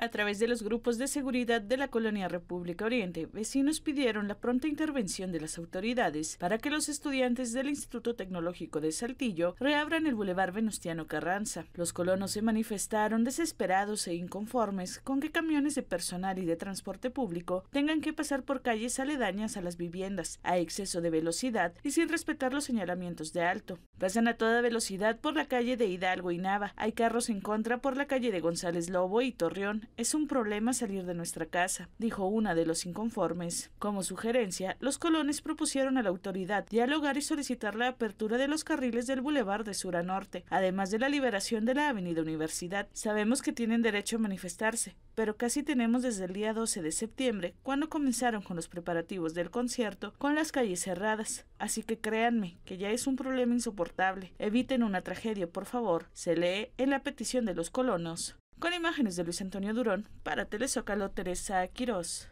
A través de los grupos de seguridad de la colonia República Oriente, vecinos pidieron la pronta intervención de las autoridades para que los estudiantes del Instituto Tecnológico de Saltillo reabran el Boulevard Venustiano Carranza. Los colonos se manifestaron desesperados e inconformes con que camiones de personal y de transporte público tengan que pasar por calles aledañas a las viviendas, a exceso de velocidad y sin respetar los señalamientos de alto. Pasan a toda velocidad por la calle de Hidalgo y Nava. Hay carros en contra por la calle de González Lobo y Torreón es un problema salir de nuestra casa, dijo una de los inconformes. Como sugerencia, los colones propusieron a la autoridad dialogar y solicitar la apertura de los carriles del bulevar de sur a norte, además de la liberación de la avenida Universidad. Sabemos que tienen derecho a manifestarse, pero casi tenemos desde el día 12 de septiembre, cuando comenzaron con los preparativos del concierto, con las calles cerradas. Así que créanme que ya es un problema insoportable. Eviten una tragedia, por favor. Se lee en la petición de los colonos. Con imágenes de Luis Antonio Durón, para Telezócalo, Teresa Quirós.